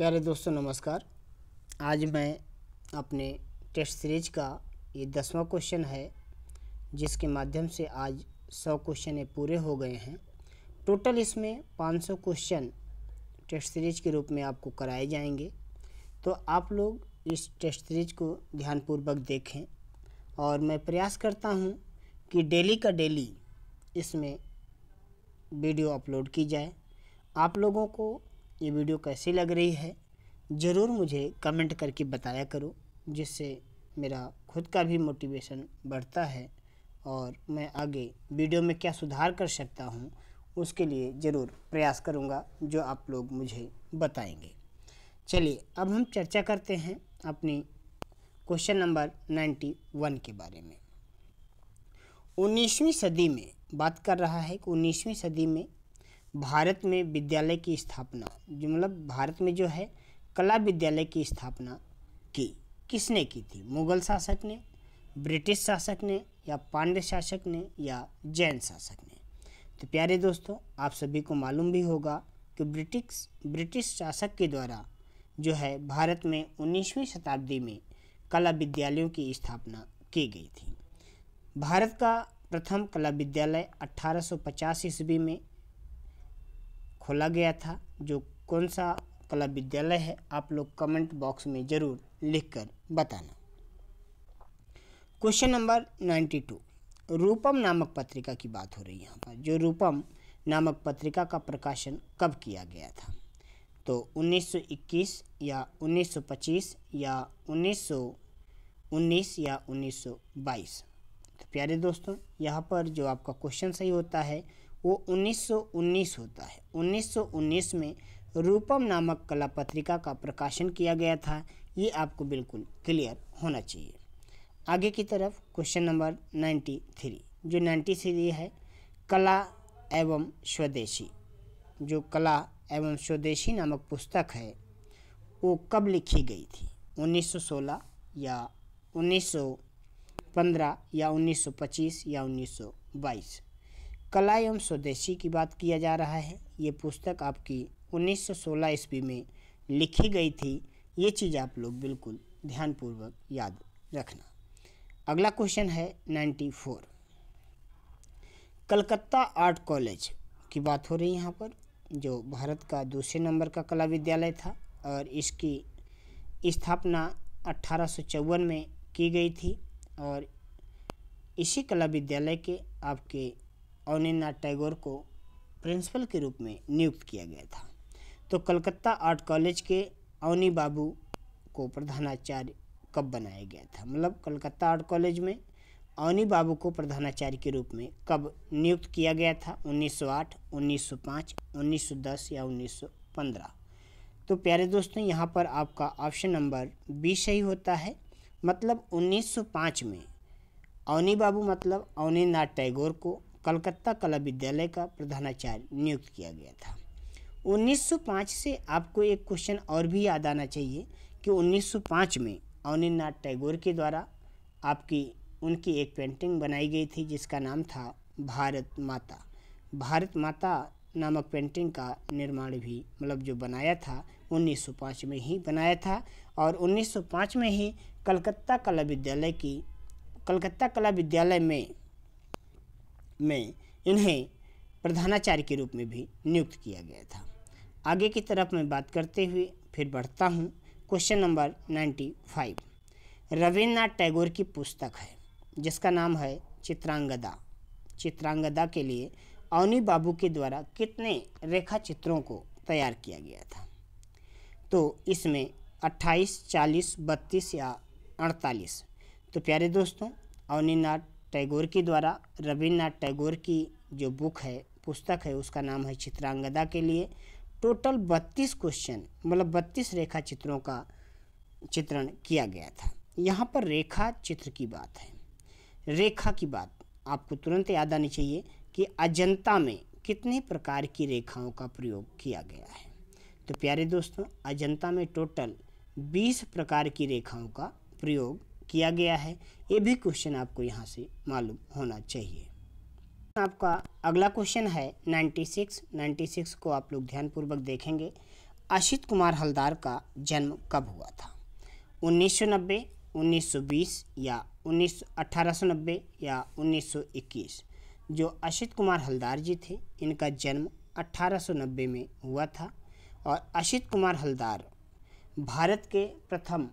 प्यारे दोस्तों नमस्कार आज मैं अपने टेस्ट सीरीज का ये दसवां क्वेश्चन है जिसके माध्यम से आज सौ क्वेश्चन पूरे हो गए हैं टोटल इसमें पाँच सौ क्वेश्चन टेस्ट सीरीज के रूप में आपको कराए जाएंगे तो आप लोग इस टेस्ट सीरीज को ध्यानपूर्वक देखें और मैं प्रयास करता हूँ कि डेली का डेली इसमें वीडियो अपलोड की जाए आप लोगों को ये वीडियो कैसी लग रही है ज़रूर मुझे कमेंट करके बताया करो जिससे मेरा खुद का भी मोटिवेशन बढ़ता है और मैं आगे वीडियो में क्या सुधार कर सकता हूँ उसके लिए ज़रूर प्रयास करूँगा जो आप लोग मुझे बताएंगे चलिए अब हम चर्चा करते हैं अपनी क्वेश्चन नंबर नाइन्टी वन के बारे में उन्नीसवीं सदी में बात कर रहा है कि उन्नीसवीं सदी में भारत में विद्यालय की स्थापना जो मतलब भारत में जो है कला विद्यालय की स्थापना की किसने की थी मुगल शासक ने ब्रिटिश शासक ने या पांड्य शासक ने या जैन शासक ने तो प्यारे दोस्तों आप सभी को मालूम भी होगा कि ब्रिटिश ब्रिटिश शासक के द्वारा जो है भारत में उन्नीसवीं शताब्दी में कला विद्यालयों की स्थापना की गई थी भारत का प्रथम कला विद्यालय 1850 ईस्वी में खोला गया था जो कौन सा कला विद्यालय है आप लोग कमेंट बॉक्स में ज़रूर लिखकर बताना question number ninety two Rupam नामक पत्रिका की बात हो रही है यहाँ पर जो रूपम नामक पत्रिका का प्रकाशन कब किया गया था तो 1921 या 1925 या 1919 या 1922 तो प्यारे दोस्तों यहाँ पर जो आपका क्वेश्चन सही होता है वो 1919 होता है 1919 में रूपम नामक कला पत्रिका का प्रकाशन किया गया था ये आपको बिल्कुल क्लियर होना चाहिए आगे की तरफ क्वेश्चन नंबर 93 जो 93 है कला एवं स्वदेशी जो कला एवं स्वदेशी नामक पुस्तक है वो कब लिखी गई थी 1916 या 1915 या 1925 या 1922 कला एवं स्वदेशी की बात किया जा रहा है ये पुस्तक आपकी 1916 ईस्वी में लिखी गई थी ये चीज़ आप लोग बिल्कुल ध्यानपूर्वक याद रखना अगला क्वेश्चन है 94 कलकत्ता आर्ट कॉलेज की बात हो रही है यहाँ पर जो भारत का दूसरे नंबर का कला विद्यालय था और इसकी स्थापना अट्ठारह में की गई थी और इसी कला विद्यालय के आपके अवनीन्द्रनाथ टैगोर को प्रिंसिपल के रूप में नियुक्त किया गया था तो कलकत्ता आर्ट कॉलेज के अवनी बाबू को प्रधानाचार्य कब बनाया गया था मतलब कलकत्ता आर्ट कॉलेज में अवनी बाबू को प्रधानाचार्य के रूप में कब नियुक्त किया गया था 1908, 1905, 1910 या 1915 तो प्यारे दोस्तों यहाँ पर आपका ऑप्शन नंबर बी सही होता है मतलब 1905 में अवनी बाबू मतलब अवनी नाथ टैगोर को कलकत्ता कला विद्यालय का प्रधानाचार्य नियुक्त किया गया था 1905 से आपको एक क्वेश्चन और भी याद आना चाहिए कि 1905 में अवनीनाथ टैगोर के द्वारा आपकी उनकी एक पेंटिंग बनाई गई थी जिसका नाम था भारत माता भारत माता नामक पेंटिंग का निर्माण भी मतलब जो बनाया था 1905 में ही बनाया था और 1905 में ही कलकत्ता कला विद्यालय की कलकत्ता कला विद्यालय में में इन्हें प्रधानाचार्य के रूप में भी नियुक्त किया गया था आगे की तरफ मैं बात करते हुए फिर बढ़ता हूँ question number ninety five Rabindranath Tagore की पुस्तक है जिसका नाम है चित्रांगदा चित्रांगदा के लिए अवनी बाबू के द्वारा कितने रेखा चित्रों को तैयार किया गया था तो इसमें अट्ठाईस चालीस बत्तीस या अड़तालीस तो प्यारे दोस्तों अवनीनाथ टैगोर के द्वारा रविन्द्रनाथ टैगोर की जो बुक है पुस्तक है उसका नाम है चित्रांगदा के लिए टोटल बत्तीस क्वेश्चन मतलब बत्तीस रेखा चित्रों का चित्रण किया गया था यहाँ पर रेखा चित्र की बात है रेखा की बात आपको तुरंत याद आनी चाहिए कि अजंता में कितने प्रकार की रेखाओं का प्रयोग किया गया है तो प्यारे दोस्तों अजंता में टोटल 20 प्रकार की रेखाओं का प्रयोग किया गया है ये भी क्वेश्चन आपको यहाँ से मालूम होना चाहिए आपका अगला क्वेश्चन है 96 96 को आप लोग ध्यानपूर्वक देखेंगे आशित कुमार हल्दार का जन्म कब हुआ था 1990, 1920 या उन्नीस या 1921 जो अशित कुमार हल्दार जी थे इनका जन्म 1890 में हुआ था और अशित कुमार हल्दार भारत के प्रथम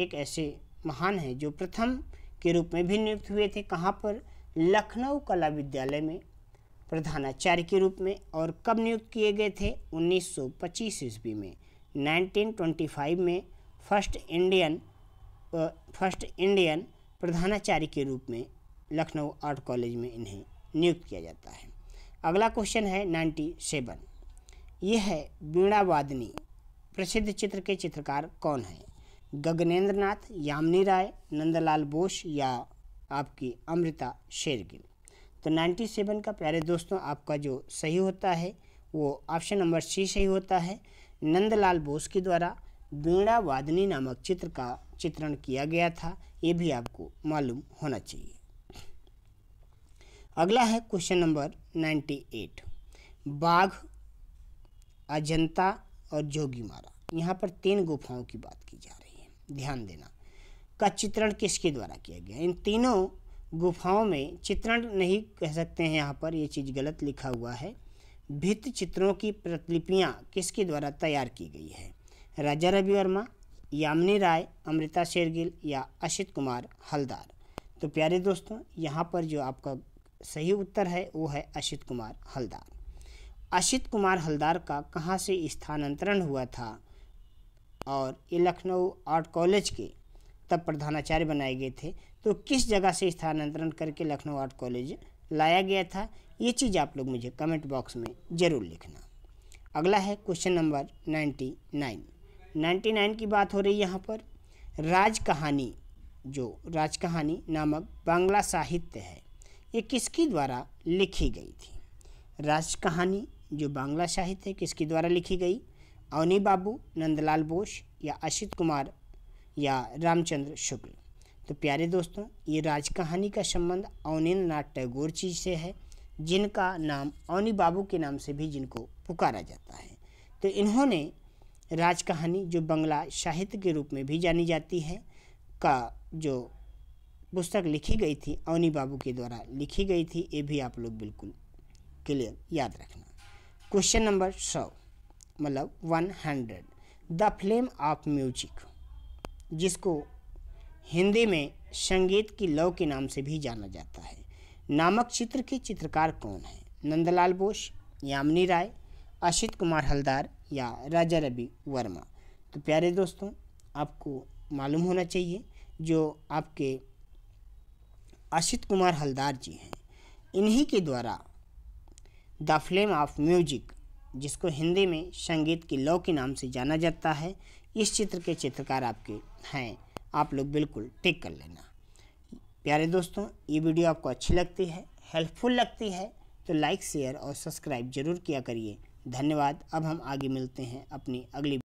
एक ऐसे महान हैं जो प्रथम के रूप में भी नियुक्त हुए थे कहाँ पर लखनऊ कला विद्यालय में प्रधानाचार्य के रूप में और कब नियुक्त किए गए थे 1925 ईस्वी में 1925 में फर्स्ट इंडियन फर्स्ट इंडियन प्रधानाचार्य के रूप में लखनऊ आर्ट कॉलेज में इन्हें नियुक्त किया जाता है अगला क्वेश्चन है नाइन्टी सेवन ये है वीणा वादनी प्रसिद्ध चित्र के चित्रकार कौन हैं गगनेन्द्र नाथ यामिनी राय नंदलाल बोस या आपकी अमृता शेरगिल तो 97 का प्यारे दोस्तों आपका जो सही होता है वो ऑप्शन नंबर सी सही होता है नंदलाल बोस के द्वारा बीणा वादनी नामक चित्र का चित्रण किया गया था ये भी आपको मालूम होना चाहिए अगला है क्वेश्चन नंबर 98 बाघ अजंता और जोगीमारा यहाँ पर तीन गुफाओं की बात की जा रही है ध्यान देना का चित्रण किसके द्वारा किया गया इन तीनों गुफाओं में चित्रण नहीं कह सकते हैं यहाँ पर ये चीज़ गलत लिखा हुआ है भित्त चित्रों की प्रतिलिपियाँ किसके द्वारा तैयार की गई है राजा रवि वर्मा यामिनी राय अमृता शेरगिल या अशित कुमार हलदार तो प्यारे दोस्तों यहाँ पर जो आपका सही उत्तर है वो है अशित कुमार हलदार अशित कुमार हलदार का कहाँ से स्थानांतरण हुआ था और ये लखनऊ आर्ट कॉलेज के तब प्रधानाचार्य बनाए गए थे तो किस जगह से स्थानांतरण करके लखनऊ आर्ट कॉलेज लाया गया था ये चीज़ आप लोग मुझे कमेंट बॉक्स में ज़रूर लिखना अगला है question number ninety nine ninety nine की बात हो रही है यहाँ पर राज कहानी जो राज कहानी नामक बांग्ला साहित्य है ये किसकी द्वारा लिखी गई थी राज कहानी जो बांग्ला साहित्य है किसकी द्वारा लिखी गई अवनी बाबू नंदलाल बोस या अशित कुमार या रामचंद्र शुक्ल तो प्यारे दोस्तों ये राज कहानी का संबंध अवनीन्द्र नाथ टैगोर जी से है जिनका नाम अवनी बाबू के नाम से भी जिनको पुकारा जाता है तो इन्होंने राज कहानी जो बंगला साहित्य के रूप में भी जानी जाती है का जो पुस्तक लिखी गई थी अवनी बाबू के द्वारा लिखी गई थी ये भी आप लोग बिल्कुल क्लियर याद रखना क्वेश्चन नंबर सौ मतलब one hundred the flame of music जिसको हिंदी में संगीत की लव के नाम से भी जाना जाता है नामक चित्र के चित्रकार कौन हैं नंदलाल बोस यामिनी राय अशित कुमार हलदार या राजा रवि वर्मा तो प्यारे दोस्तों आपको मालूम होना चाहिए जो आपके अशित कुमार हलदार जी हैं इन्हीं के द्वारा द फ्लेम ऑफ म्यूजिक जिसको हिंदी में संगीत की लौ के नाम से जाना जाता है इस चित्र के चित्रकार आपके हैं आप लोग बिल्कुल टिक कर लेना प्यारे दोस्तों ये वीडियो आपको अच्छी लगती है हेल्पफुल लगती है तो लाइक शेयर और सब्सक्राइब जरूर किया करिए धन्यवाद अब हम आगे मिलते हैं अपनी अगली